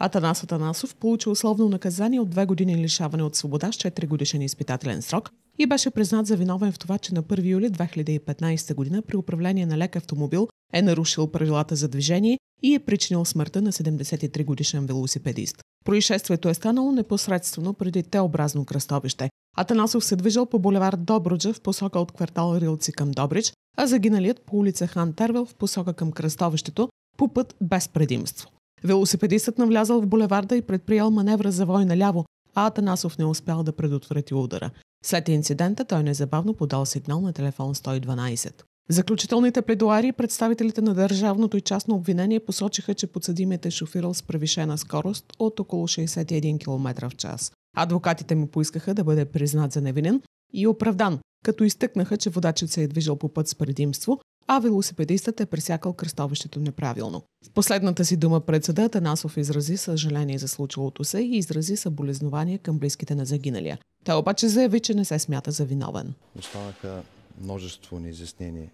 Атанас Атанасов получи условно наказание от две години лишаване от свобода с 4 годишен изпитателен срок и беше признат за виновен в това, че на 1 юли 2015 година при управление на лек автомобил е нарушил правилата за движение и е причинил смъртта на 73 годишен велосипедист. Происшествието е станало непосредствено преди теобразно кръстовище. Атанасов се движил по булевар Добруджа в посока от квартал Рилци към Добрич, а загиналият по улица Хан Тервел в посока към кръстовището по път без предимство. Велосипедистът навлязал в булеварда и предприел маневра за вой наляво, а Атанасов не успял да предотврати удара. След инцидента той незабавно подал сигнал на телефон 112. Заключителните пледуари представителите на държавното и частно обвинение посочиха, че подсъдимият е шофирал с превишена скорост от около 61 км в час. Адвокатите му поискаха да бъде признат за невинен и оправдан, като изтъкнаха, че водачът се е движил по път с предимство, а велосипедистът е пресякал кръстовището неправилно. В последната си дума пред съда Танасов изрази съжаление за случилото се и изрази съболезнование към близките на загиналия. Той обаче заяви, че не се смята за виновен. Останаха множество неизяснени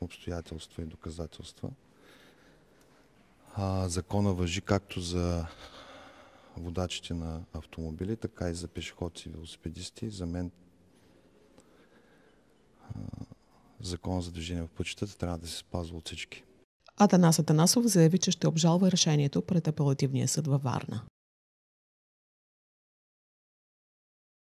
обстоятелства и доказателства. А, закона въжи както за водачите на автомобили, така и за пешеходци и велосипедисти. За мен закон за движение в пътищата трябва да се спазва от всички. Атанас Атанасов заяви, че ще обжалва решението пред апелативния съд във Варна.